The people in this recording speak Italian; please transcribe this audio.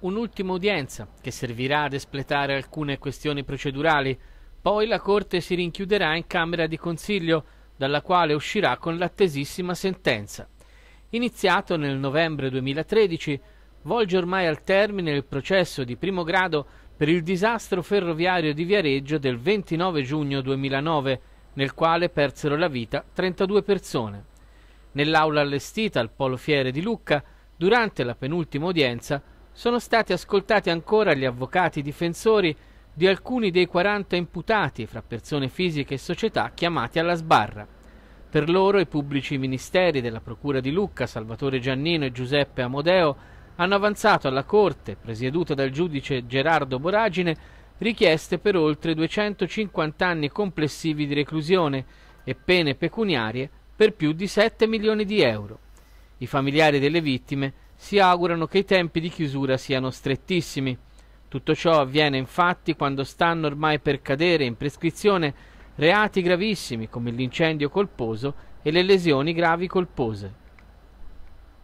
un'ultima udienza che servirà ad espletare alcune questioni procedurali. Poi la Corte si rinchiuderà in Camera di Consiglio, dalla quale uscirà con l'attesissima sentenza. Iniziato nel novembre 2013, volge ormai al termine il processo di primo grado per il disastro ferroviario di Viareggio del 29 giugno 2009, nel quale persero la vita 32 persone. Nell'aula allestita al Polo Fiere di Lucca, durante la penultima udienza, sono stati ascoltati ancora gli avvocati difensori di alcuni dei 40 imputati fra persone fisiche e società chiamati alla sbarra. Per loro i pubblici ministeri della Procura di Lucca, Salvatore Giannino e Giuseppe Amodeo, hanno avanzato alla Corte, presieduta dal giudice Gerardo Boragine, richieste per oltre 250 anni complessivi di reclusione e pene pecuniarie per più di 7 milioni di euro. I familiari delle vittime si augurano che i tempi di chiusura siano strettissimi. Tutto ciò avviene infatti quando stanno ormai per cadere in prescrizione reati gravissimi come l'incendio colposo e le lesioni gravi colpose.